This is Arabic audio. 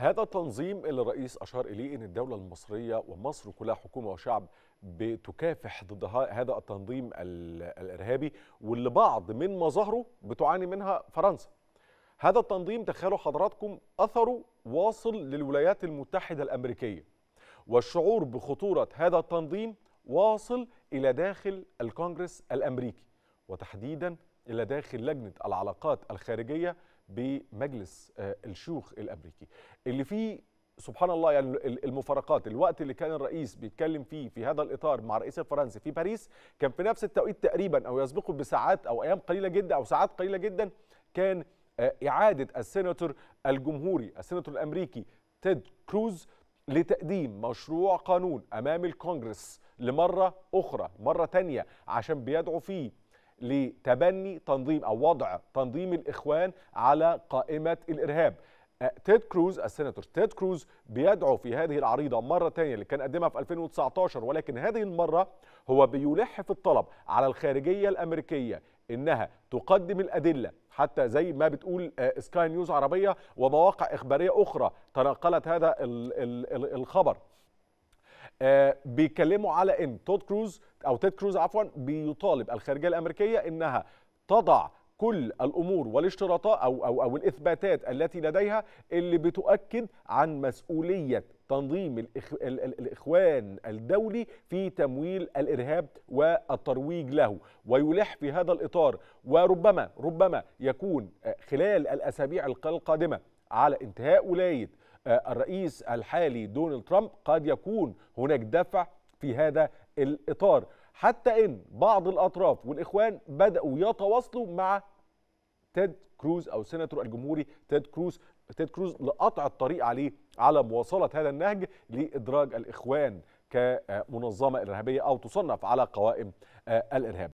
هذا التنظيم اللي الرئيس أشار إليه أن الدولة المصرية ومصر كلها حكومة وشعب بتكافح ضد هذا التنظيم الإرهابي واللي بعض من مظاهره بتعاني منها فرنسا هذا التنظيم تخيلوا حضراتكم أثره واصل للولايات المتحدة الأمريكية والشعور بخطورة هذا التنظيم واصل إلى داخل الكونجرس الأمريكي وتحديدا إلى داخل لجنة العلاقات الخارجية بمجلس آه، الشيوخ الامريكي اللي فيه سبحان الله يعني المفارقات الوقت اللي كان الرئيس بيتكلم فيه في هذا الاطار مع الرئيس الفرنسي في باريس كان في نفس التوقيت تقريبا او يسبقه بساعات او ايام قليله جدا او ساعات قليله جدا كان آه، اعاده السيناتور الجمهوري السيناتور الامريكي تيد كروز لتقديم مشروع قانون امام الكونجرس لمره اخرى مره ثانيه عشان بيدعو فيه لتبني تنظيم أو وضع تنظيم الإخوان على قائمة الإرهاب أه، تيد كروز السيناتور تيد كروز بيدعو في هذه العريضه مره ثانيه اللي كان قدمها في 2019 ولكن هذه المره هو بيلح في الطلب على الخارجيه الامريكيه انها تقدم الادله حتى زي ما بتقول أه، سكاي نيوز عربيه ومواقع اخباريه اخرى تناقلت هذا الخبر آه، بيتكلموا على ان تود كروز او تيد كروز عفوا بيطالب الخارجيه الامريكيه انها تضع كل الامور والاشتراطات او او او الاثباتات التي لديها اللي بتؤكد عن مسؤوليه تنظيم الإخ... الاخوان الدولي في تمويل الارهاب والترويج له ويلح في هذا الاطار وربما ربما يكون آه، خلال الاسابيع القادمه على انتهاء ولايه آه، الرئيس الحالي دونالد ترامب قد يكون هناك دفع في هذا الإطار حتى إن بعض الأطراف والإخوان بدأوا يتواصلوا مع تيد كروز أو سيناتور الجمهوري تيد كروز تيد كروز لقطع الطريق عليه على مواصلة هذا النهج لإدراج الإخوان كمنظمة إرهابية أو تصنف على قوائم آه، الإرهاب